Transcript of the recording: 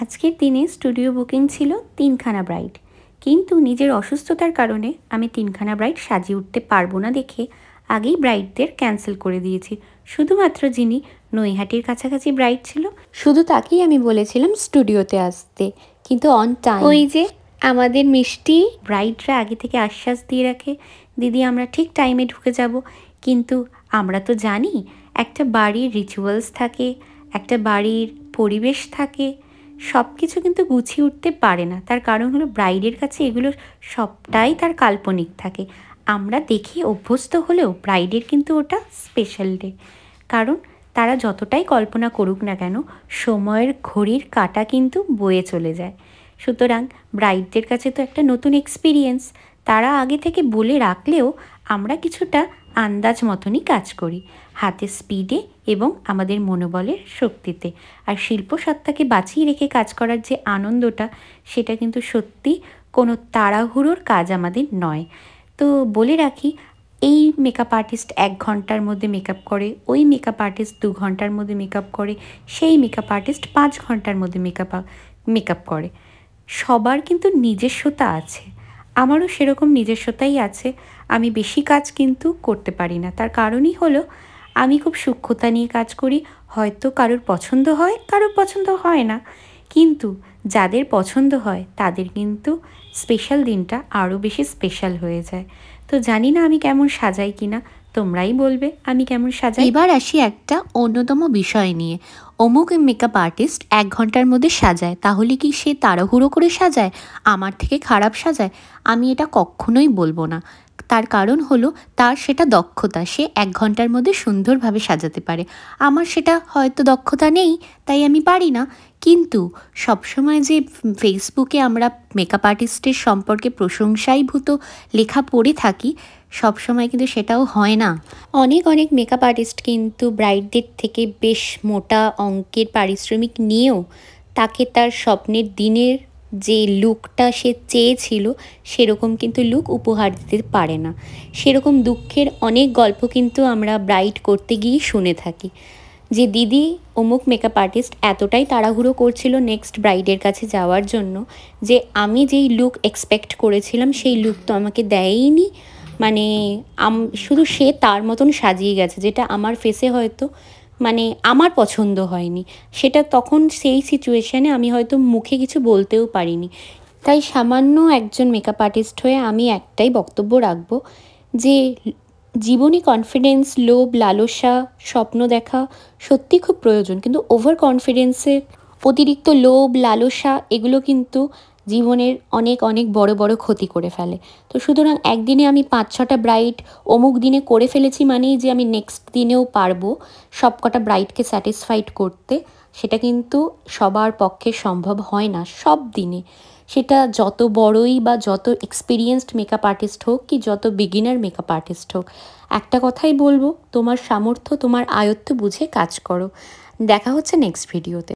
আজকের দিনে studio booking ছিল তিনখানা ব্রাইড কিন্তু নিজের অসুস্থতার কারণে আমি তিনখানা ব্রাইড সাজিয়ে উঠতে পারবো না দেখে আগেই ব্রাইডদের ক্যান্সেল করে দিয়েছি শুধুমাত্র যিনি নৈহাটির কাছাকাছি ব্রাইড ছিল শুধু তাকেই আমি বলেছিলাম স্টুডিওতে আসতে কিন্তু অন টাইম ওই যে আমাদের মিষ্টি ব্রাইডরা আগে থেকে আশ্বাস দিয়ে রাখে দিদি আমরা ঠিক টাইমে ঢুকে যাব কিন্তু আমরা তো জানি একটা বাড়ির রিচুয়ালস থাকে একটা বাড়ির পরিবেশ থাকে সব কিছু কিন্তু গুছিয়ে উঠতে পারে না তার কারণ হলো ব্রাইডের কাছে এগুলো সবটাই তার কাল্পনিক থাকে আমরা দেখি অভ্যস্ত হলেও ব্রাইডের কিন্তু ওটা স্পেশাল ডে কারণ তারা যতটাই কল্পনা করুক না কেন সময়ের ঘড়ির কাটা কিন্তু বয়ে চলে যায় সুতরাং ব্রাইডদের কাছে তো একটা নতুন এক্সপিরিয়েন্স তারা আগে থেকে বলে রাখলেও আমরা কিছুটা আন্দাজ মতনই কাজ করি হাতের স্পিডে এবং আমাদের মনোবলের শক্তিতে আর শিল্পসত্তাকে বাঁচিয়ে রেখে কাজ করার যে আনন্দটা সেটা কিন্তু সত্যি কোনো তাড়াহুড়োর কাজ আমাদের নয় তো বলে রাখি এই মেকআপ আর্টিস্ট এক ঘন্টার মধ্যে মেকআপ করে ওই মেকআপ আর্টিস্ট দু ঘন্টার মধ্যে মেকআপ করে সেই মেকআপ আর্টিস্ট পাঁচ ঘন্টার মধ্যে মেকআপ মেকআপ করে সবার কিন্তু নিজস্বতা আছে আমারও সেরকম নিজস্বতাই আছে আমি বেশি কাজ কিন্তু করতে পারি না তার কারণই হলো আমি খুব সূক্ষ্মতা নিয়ে কাজ করি হয়তো কারোর পছন্দ হয় কারোর পছন্দ হয় না কিন্তু যাদের পছন্দ হয় তাদের কিন্তু স্পেশাল দিনটা আরও বেশি স্পেশাল হয়ে যায় তো জানি না আমি কেমন সাজাই কিনা তোমরাই বলবে আমি কেমন সাজাই এবার আসি একটা অন্যতম বিষয় নিয়ে অমুক মেকআপ আর্টিস্ট এক ঘন্টার মধ্যে সাজায় তাহলে কি সে তাড়াহুড়ো করে সাজায় আমার থেকে খারাপ সাজায় আমি এটা কখনোই বলবো না তার কারণ হলো তার সেটা দক্ষতা সে এক ঘন্টার মধ্যে সুন্দরভাবে সাজাতে পারে আমার সেটা হয়তো দক্ষতা নেই তাই আমি পারি না কিন্তু সবসময় যে ফেসবুকে আমরা মেকআপ আর্টিস্টের সম্পর্কে প্রশংসাইভূত লেখা পড়ে থাকি সবসময় কিন্তু সেটাও হয় না অনেক অনেক মেকআপ আর্টিস্ট কিন্তু ব্রাইডদের থেকে বেশ মোটা অঙ্কের পারিশ্রমিক নিয়েও তাকে তার স্বপ্নের দিনের যে লুকটা সে চেয়েছিল সেরকম কিন্তু লুক উপহার দিতে পারে না সেরকম দুঃখের অনেক গল্প কিন্তু আমরা ব্রাইট করতে গিয়ে শুনে থাকি যে দিদি অমুক মেকআপ আর্টিস্ট এতটাই তাড়াহুড়ো করছিল নেক্সট ব্রাইডের কাছে যাওয়ার জন্য যে আমি যেই লুক এক্সপেক্ট করেছিলাম সেই লুক তো আমাকে দেয়ইনি মানে শুধু সে তার মতন সাজিয়ে গেছে যেটা আমার ফেসে হয়তো মানে আমার পছন্দ হয়নি সেটা তখন সেই সিচুয়েশানে আমি হয়তো মুখে কিছু বলতেও পারিনি তাই সামান্য একজন মেকআপ আর্টিস্ট হয়ে আমি একটাই বক্তব্য রাখব যে জীবনে কনফিডেন্স লোভ লালসা স্বপ্ন দেখা সত্যি খুব প্রয়োজন কিন্তু ওভার কনফিডেন্সের অতিরিক্ত লোভ লালসা এগুলো কিন্তু জীবনের অনেক অনেক বড় বড় ক্ষতি করে ফেলে তো সুতরাং একদিনে আমি পাঁচ ছটা ব্রাইট অমুক দিনে করে ফেলেছি মানেই যে আমি নেক্সট দিনেও পারবো সব কটা ব্রাইটকে স্যাটিসফাইড করতে সেটা কিন্তু সবার পক্ষে সম্ভব হয় না সব দিনে সেটা যত বড়ই বা যত এক্সপিরিয়েন্সড মেকআপ আর্টিস্ট হোক কি যত বিগিনার মেকআপ আর্টিস্ট হোক একটা কথাই বলবো তোমার সামর্থ্য তোমার আয়ত্ত বুঝে কাজ করো দেখা হচ্ছে নেক্সট ভিডিওতে